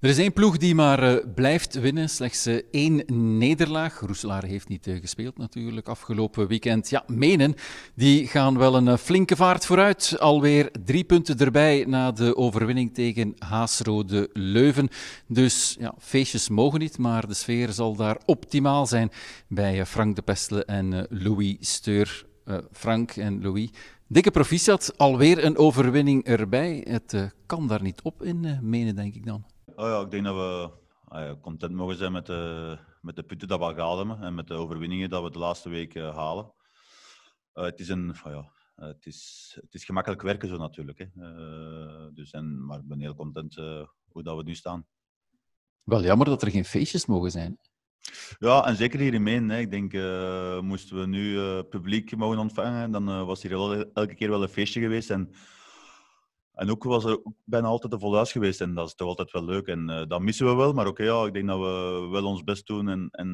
Er is één ploeg die maar eh, blijft winnen. Slechts eh, één nederlaag. Roeselaar heeft niet eh, gespeeld natuurlijk afgelopen weekend. Ja, Menen, die gaan wel een flinke vaart vooruit. Alweer drie punten erbij na de overwinning tegen Haasrode Leuven. Dus ja, feestjes mogen niet, maar de sfeer zal daar optimaal zijn bij Frank de Pestle en Louis Steur. Frank en Louis, Dikke proficiat, alweer een overwinning erbij. Het kan daar niet op in menen, denk ik dan. Oh ja, ik denk dat we ah content mogen zijn met de, eh, met de punten dat we gehaald hebben en met de overwinningen dat we de laatste week eh, halen. Eh, het, is een, ah ja, het, is, het is gemakkelijk werken zo natuurlijk. Hè. dus en, maar ik ben heel content hoe dat we nu staan. Wel jammer dat er geen feestjes mogen zijn. Ja, en zeker hier in Meen. Hè. Ik denk, moesten we nu publiek mogen ontvangen, dan was hier elke keer wel een feestje geweest. En en ook was er ook bijna altijd een volhuis geweest en dat is toch altijd wel leuk. En eh, dat missen we wel, maar oké, ja, ik denk dat we wel ons best doen. En, en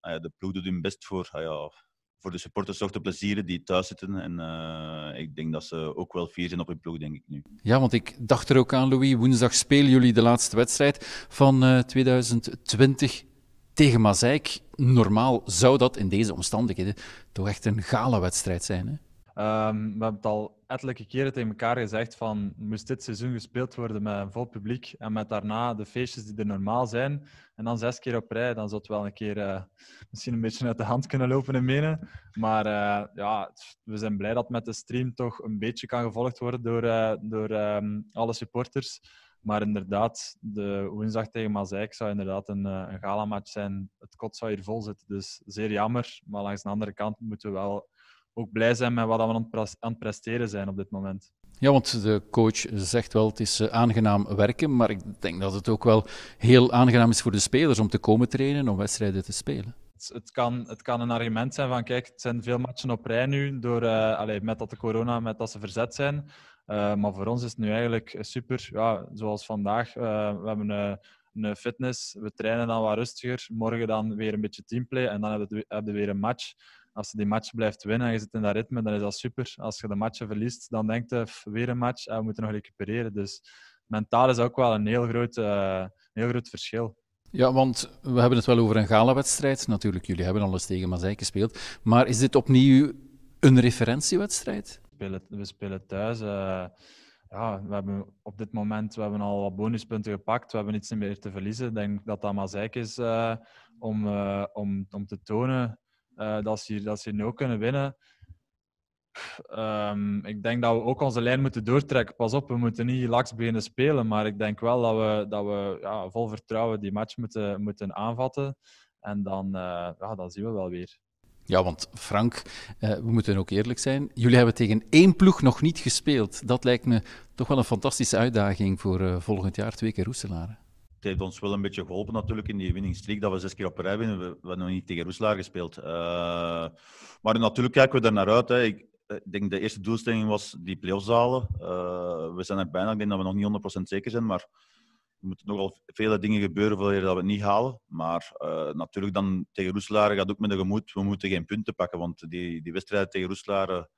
ah ja, de ploeg doet hun best voor, ah ja, voor de supporters toch te plezieren die thuis zitten. En eh, ik denk dat ze ook wel fier zijn op hun ploeg, denk ik nu. Ja, want ik dacht er ook aan, Louis. Woensdag spelen jullie de laatste wedstrijd van 2020 eh, tegen Mazeik. Normaal zou dat in deze omstandigheden toch echt een gala wedstrijd zijn, hè? Ehm, we hebben het al ettelijke keren tegen elkaar gezegd van moest dit seizoen gespeeld worden met een vol publiek en met daarna de feestjes die er normaal zijn en dan zes keer op rij, dan zou het wel een keer eh, misschien een beetje uit de hand kunnen lopen in Menen. Maar eh, ja, we zijn blij dat met de stream toch een beetje kan gevolgd worden door, eh, door ehm, alle supporters. Maar inderdaad, de woensdag tegen Mazeik zou inderdaad een, een galamatch zijn. Het kot zou hier vol zitten, dus zeer jammer. Maar langs de andere kant moeten we wel ook blij zijn met wat we aan het, presteren zijn op dit moment. Ja, want de coach zegt wel, het is eh, aangenaam werken, maar ik denk dat het ook wel heel aangenaam is voor de spelers om te komen trainen, om wedstrijden te spelen. Het kan, het kan een argument zijn van, kijk, het zijn veel matchen op rij nu, door, uh, met dat de corona, met dat ze verzet zijn. Eh, maar voor ons is het nu eigenlijk super, ja, zoals vandaag. we hebben een, een, fitness, we trainen dan wat rustiger, morgen dan weer een beetje teamplay en dan hebben we, hebben we weer een match als ze die match blijft winnen en je zit in dat ritme, dan is dat super. Als je de matchen verliest, dan denkt je weer een match ah, we moeten nog recupereren. Dus mentaal is ook wel een heel groot, eh, heel groot verschil. Ja, want we hebben het wel over een wedstrijd. Natuurlijk, jullie hebben al eens tegen Mazijk gespeeld. Maar is dit opnieuw een referentiewedstrijd? We spelen, we spelen thuis. Eh, ja, we hebben op dit moment we hebben al wat bonuspunten gepakt. We hebben niets meer te verliezen. Ik denk dat dat Mazijk is eh, om, om, om te tonen eh, dat, ze, dat ze nu kunnen winnen. Ehm, ik denk dat we ook onze lijn moeten doortrekken. Pas op, we moeten niet laks beginnen spelen. Maar ik denk wel dat we, dat we ja, vol vertrouwen die match moeten, moeten aanvatten. En dan, eh, ja, dan zien we wel weer. Ja, want Frank, eh, we moeten ook eerlijk zijn. Jullie hebben tegen één ploeg nog niet gespeeld. Dat lijkt me toch wel een fantastische uitdaging voor volgend jaar, twee keer Roeselare het heeft ons wel een beetje geholpen natuurlijk in die winningstreek dat we zes keer op rij winnen. We, hebben nog niet tegen Roeselaar gespeeld. Eh, maar natuurlijk kijken we er naar uit. Hè. Ik, eh, ik, denk de eerste doelstelling was die play-offs halen. Eh, we zijn er bijna. Ik denk dat we nog niet 100% zeker zijn, maar er moeten nogal vele dingen gebeuren voordat we het niet halen. Maar natuurlijk dan tegen Roeselaar gaat ook met de gemoed. We moeten geen punten pakken, want die, die wedstrijden tegen Roeselaar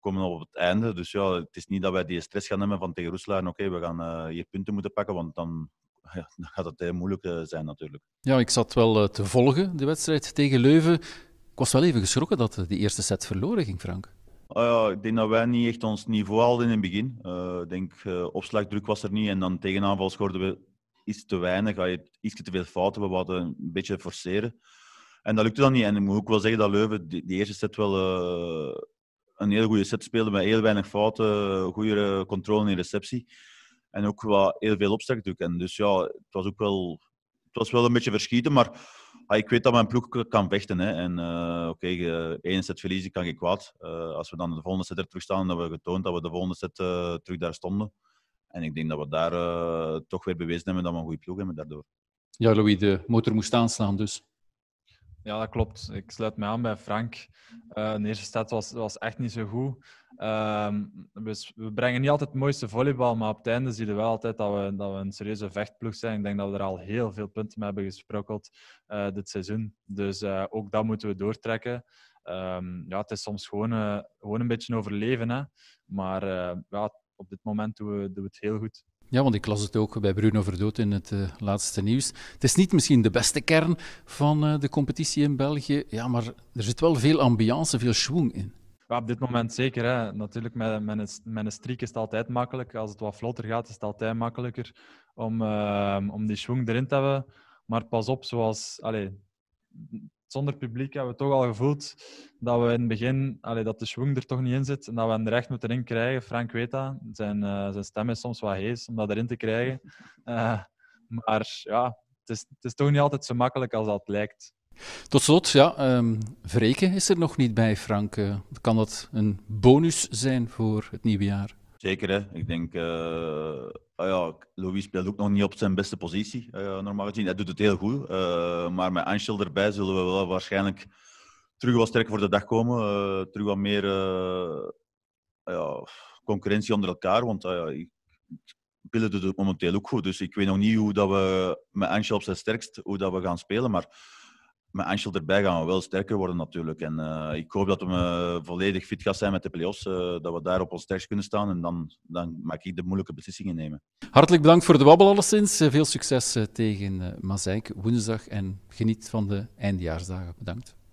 komen op het einde. Dus ja, het is niet dat wij die stress gaan nemen van tegen Roeselaar. Oké, we gaan hier punten moeten pakken, want dan dan gaat het eh, moeilijk eh, zijn natuurlijk. Ja, ik zat wel eh, te volgen, de wedstrijd tegen Leuven. Ik was wel even geschrokken dat die eerste set verloren ging, Frank. Oh ja, ik denk dat wij niet echt ons niveau hadden in het begin. ik denk, uh, opslagdruk was er niet en dan tegenaanval scoorden we iets te weinig. Ga je iets te veel fouten, we wilden een beetje forceren. En dat lukte dan niet. En ik moet ook wel zeggen dat Leuven die, eerste set wel een hele goede set speelde met heel weinig fouten, goede controle in receptie. En ook wat heel veel opstek doe. En dus ja, het was ook wel, het was wel een beetje verschieten, maar ah, ik weet dat mijn ploeg kan vechten. Hè. En eh, oké, één set verliezen kan ik kwaad. Eh, als we dan de volgende set er terug staan, hebben we getoond dat we de volgende set eh, terug daar stonden. En ik denk dat we daar toch weer bewezen hebben dat we een goede ploeg hebben daardoor. Ja, Louis, de motor moest aanslaan dus. Ja, dat klopt. Ik sluit me aan bij Frank. Eh, de eerste stad was, was echt niet zo goed. Ehm, we, we, brengen niet altijd het mooiste volleybal, maar op het einde zie je wel altijd dat we, dat we een serieuze vechtploeg zijn. Ik denk dat we er al heel veel punten mee hebben gesprokkeld eh, dit seizoen. Dus eh, ook dat moeten we doortrekken. Ehm, ja, het is soms gewoon, gewoon een beetje overleven, hè? maar ja, op dit moment doen we het heel goed. Ja, want ik las het ook bij Bruno Verdoot in het eh, laatste nieuws. Het is niet misschien de beste kern van eh, de competitie in België, ja, maar er zit wel veel ambiance, veel schwung in. op dit moment zeker. Hè. Natuurlijk, mijn mijn, streak is het altijd makkelijk. Als het wat vlotter gaat, is het altijd makkelijker om, eh, om die schwung erin te hebben. Maar pas op, zoals... Allez, zonder publiek hebben we toch al gevoeld dat we in het begin, dat de schwung er toch niet in zit en dat we hem er echt moeten in krijgen. Frank weet dat. Zijn, eh, zijn stem is soms wat hees om dat erin te krijgen. Eh, maar ja, het is, het is toch niet altijd zo makkelijk als dat lijkt. Tot slot, ja, um, ehm, Vreken is er nog niet bij, Frank. Eh, kan dat een bonus zijn voor het nieuwe jaar? Zeker, hè. Ik denk, uh, ja, Louis speelt ook nog niet op zijn beste positie, uh, normaal gezien. Hij doet het heel goed, eh, maar met Angel erbij zullen we wel waarschijnlijk terug wat sterker voor de dag komen. terug wat meer ah ja, concurrentie onder elkaar, want ah ik, Pillen doet het momenteel ook goed. Dus ik weet nog niet hoe dat we met Anschel op zijn sterkst, hoe dat we gaan spelen, maar met Angel erbij gaan we wel sterker worden natuurlijk. En eh, ik hoop dat we eh, volledig fit gaan zijn met de play-offs. Eh, dat we daar op ons sterkst kunnen staan. En dan, dan maak ik de moeilijke beslissingen nemen. Hartelijk bedankt voor de wabbel alleszins. Veel succes tegen Mazijk woensdag. En geniet van de eindjaarsdagen. Bedankt.